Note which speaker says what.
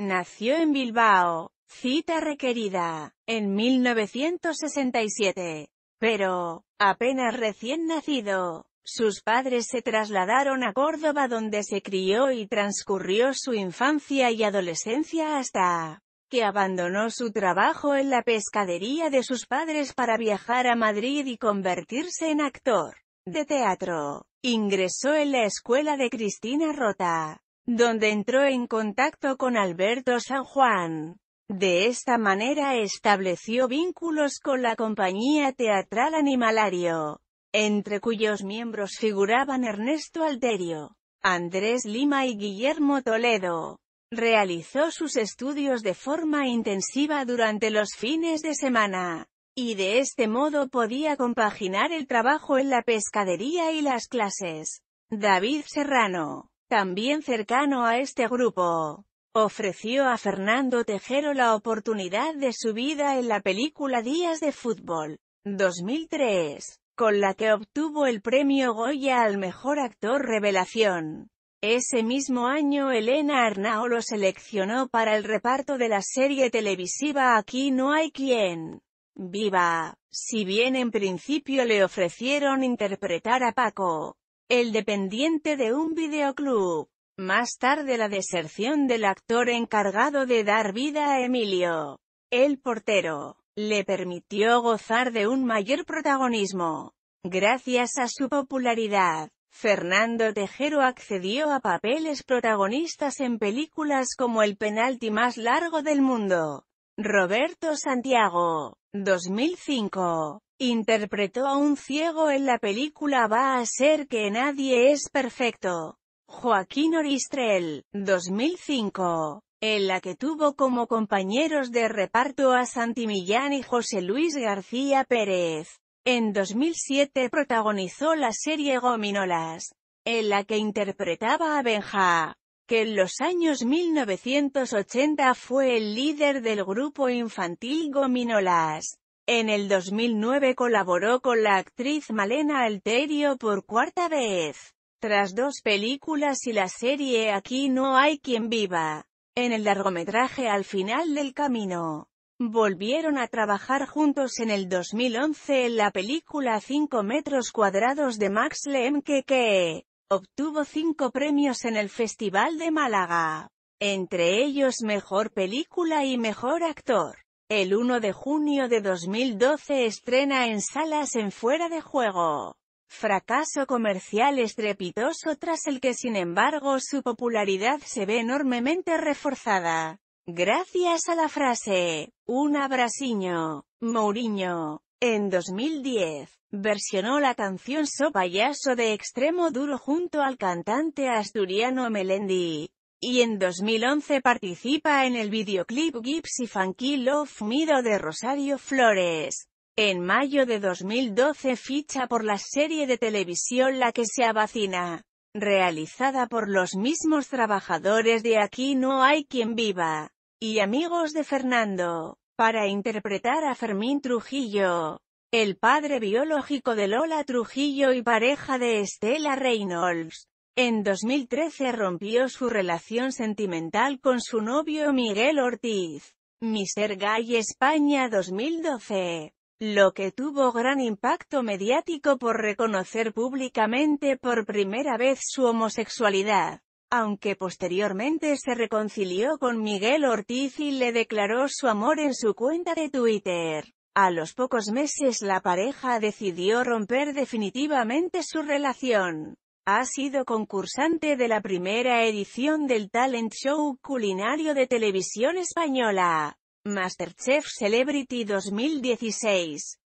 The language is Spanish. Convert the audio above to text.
Speaker 1: Nació en Bilbao, cita requerida, en 1967. Pero, apenas recién nacido, sus padres se trasladaron a Córdoba donde se crió y transcurrió su infancia y adolescencia hasta que abandonó su trabajo en la pescadería de sus padres para viajar a Madrid y convertirse en actor de teatro. Ingresó en la escuela de Cristina Rota, donde entró en contacto con Alberto San Juan. De esta manera estableció vínculos con la compañía teatral Animalario, entre cuyos miembros figuraban Ernesto Alterio, Andrés Lima y Guillermo Toledo. Realizó sus estudios de forma intensiva durante los fines de semana, y de este modo podía compaginar el trabajo en la pescadería y las clases. David Serrano también cercano a este grupo, ofreció a Fernando Tejero la oportunidad de su vida en la película Días de Fútbol, 2003, con la que obtuvo el premio Goya al Mejor Actor Revelación. Ese mismo año Elena Arnao lo seleccionó para el reparto de la serie televisiva Aquí no hay quien. Viva. Si bien en principio le ofrecieron interpretar a Paco, el dependiente de un videoclub. Más tarde la deserción del actor encargado de dar vida a Emilio, el portero, le permitió gozar de un mayor protagonismo. Gracias a su popularidad, Fernando Tejero accedió a papeles protagonistas en películas como El penalti más largo del mundo. Roberto Santiago, 2005 interpretó a un ciego en la película Va a ser que nadie es perfecto. Joaquín Oristrel, 2005, en la que tuvo como compañeros de reparto a Santi Millán y José Luis García Pérez. En 2007 protagonizó la serie Gominolas, en la que interpretaba a Benja, que en los años 1980 fue el líder del grupo infantil Gominolas. En el 2009 colaboró con la actriz Malena Alterio por cuarta vez. Tras dos películas y la serie Aquí no hay quien viva. En el largometraje Al final del camino. Volvieron a trabajar juntos en el 2011 en la película 5 metros cuadrados de Max Lemke que obtuvo cinco premios en el Festival de Málaga, entre ellos Mejor Película y Mejor Actor. El 1 de junio de 2012 estrena en salas en Fuera de Juego. Fracaso comercial estrepitoso tras el que sin embargo su popularidad se ve enormemente reforzada. Gracias a la frase, un abrasiño, Mourinho, en 2010, versionó la canción So Payaso de Extremo Duro junto al cantante asturiano Melendi, y en 2011 participa en el videoclip Gipsy Funky Love Mido de Rosario Flores. En mayo de 2012 ficha por la serie de televisión La que se abacina. realizada por los mismos trabajadores de Aquí no hay quien viva, y amigos de Fernando, para interpretar a Fermín Trujillo, el padre biológico de Lola Trujillo y pareja de Estela Reynolds. En 2013 rompió su relación sentimental con su novio Miguel Ortiz. Mr. Gay España 2012 lo que tuvo gran impacto mediático por reconocer públicamente por primera vez su homosexualidad. Aunque posteriormente se reconcilió con Miguel Ortiz y le declaró su amor en su cuenta de Twitter. A los pocos meses la pareja decidió romper definitivamente su relación. Ha sido concursante de la primera edición del Talent Show Culinario de Televisión Española. Masterchef Celebrity 2016.